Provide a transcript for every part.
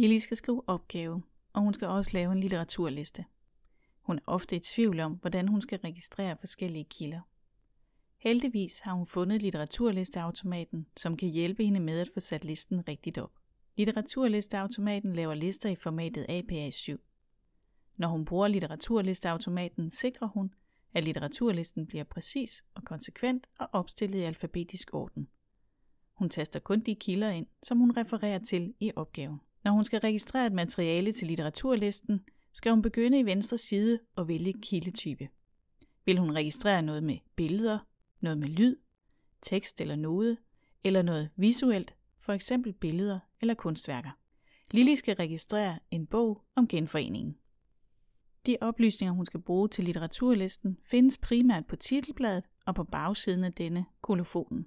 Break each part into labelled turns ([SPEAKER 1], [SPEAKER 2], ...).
[SPEAKER 1] Lili skal skrive opgave, og hun skal også lave en litteraturliste. Hun er ofte i tvivl om, hvordan hun skal registrere forskellige kilder. Heldigvis har hun fundet litteraturlisteautomaten, som kan hjælpe hende med at få sat listen rigtigt op. Litteraturlisteautomaten laver lister i formatet APA7. Når hun bruger litteraturlisteautomaten, sikrer hun, at litteraturlisten bliver præcis og konsekvent og opstillet i alfabetisk orden. Hun taster kun de kilder ind, som hun refererer til i opgaven. Når hun skal registrere et materiale til litteraturlisten, skal hun begynde i venstre side og vælge kildetype. Vil hun registrere noget med billeder, noget med lyd, tekst eller node, eller noget visuelt, for eksempel billeder eller kunstværker. Lili skal registrere en bog om genforeningen. De oplysninger, hun skal bruge til litteraturlisten, findes primært på titelbladet og på bagsiden af denne kolofonen.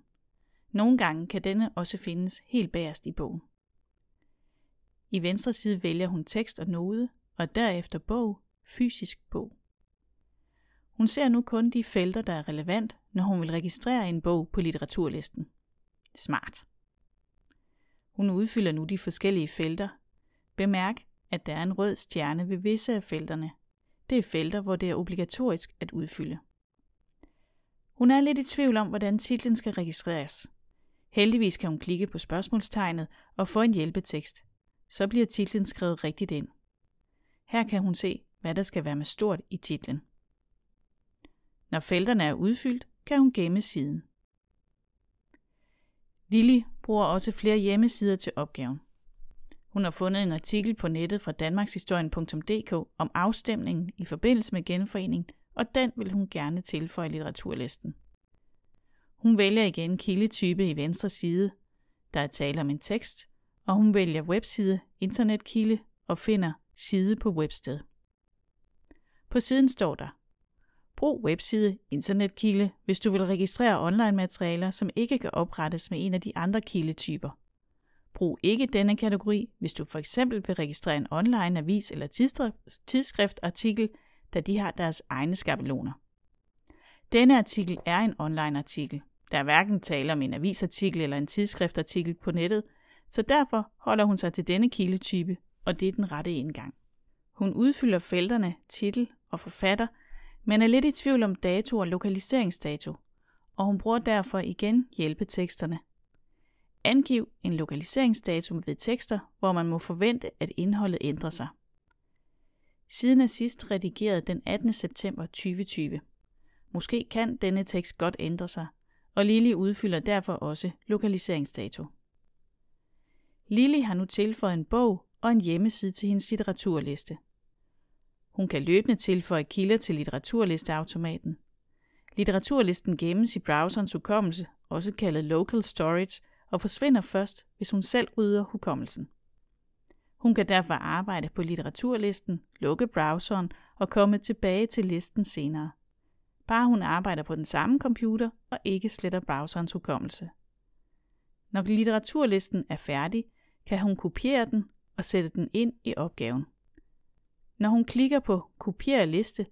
[SPEAKER 1] Nogle gange kan denne også findes helt bagerst i bogen. I venstre side vælger hun tekst og node, og derefter bog, fysisk bog. Hun ser nu kun de felter, der er relevant, når hun vil registrere en bog på litteraturlisten. Smart. Hun udfylder nu de forskellige felter. Bemærk, at der er en rød stjerne ved visse af felterne. Det er felter, hvor det er obligatorisk at udfylde. Hun er lidt i tvivl om, hvordan titlen skal registreres. Heldigvis kan hun klikke på spørgsmålstegnet og få en hjælpetekst så bliver titlen skrevet rigtigt ind. Her kan hun se, hvad der skal være med stort i titlen. Når felterne er udfyldt, kan hun gemme siden. Lili bruger også flere hjemmesider til opgaven. Hun har fundet en artikel på nettet fra danmarkshistorien.dk om afstemningen i forbindelse med genforeningen, og den vil hun gerne tilføje litteraturlisten. Hun vælger igen kildetype i venstre side. Der er tale om en tekst, og hun vælger webside, internetkilde og finder side på websted. På siden står der, Brug webside, internetkilde, hvis du vil registrere online materialer, som ikke kan oprettes med en af de andre kildetyper. Brug ikke denne kategori, hvis du for eksempel vil registrere en online avis eller tidsskriftartikel, da de har deres egne skabeloner. Denne artikel er en online artikel. Der er hverken tale om en avisartikel eller en tidsskriftartikel på nettet, så derfor holder hun sig til denne kildetype, og det er den rette indgang. Hun udfylder felterne titel og forfatter, men er lidt i tvivl om dato og lokaliseringsdato, og hun bruger derfor igen hjælpeteksterne. Angiv en lokaliseringsdato ved tekster, hvor man må forvente, at indholdet ændrer sig. Siden er sidst redigeret den 18. september 2020. Måske kan denne tekst godt ændre sig, og Lili udfylder derfor også lokaliseringsdato. Lili har nu tilføjet en bog og en hjemmeside til hendes litteraturliste. Hun kan løbende tilføje kilder til litteraturlisteautomaten. Litteraturlisten gemmes i browserens hukommelse, også kaldet local storage, og forsvinder først, hvis hun selv rydder hukommelsen. Hun kan derfor arbejde på litteraturlisten, lukke browseren og komme tilbage til listen senere. Bare hun arbejder på den samme computer og ikke sletter browserens hukommelse. Når litteraturlisten er færdig, kan hun kopiere den og sætte den ind i opgaven. Når hun klikker på Kopier liste,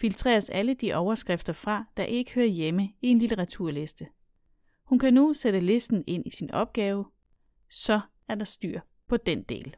[SPEAKER 1] filtreres alle de overskrifter fra, der ikke hører hjemme i en litteraturliste. Hun kan nu sætte listen ind i sin opgave, så er der styr på den del.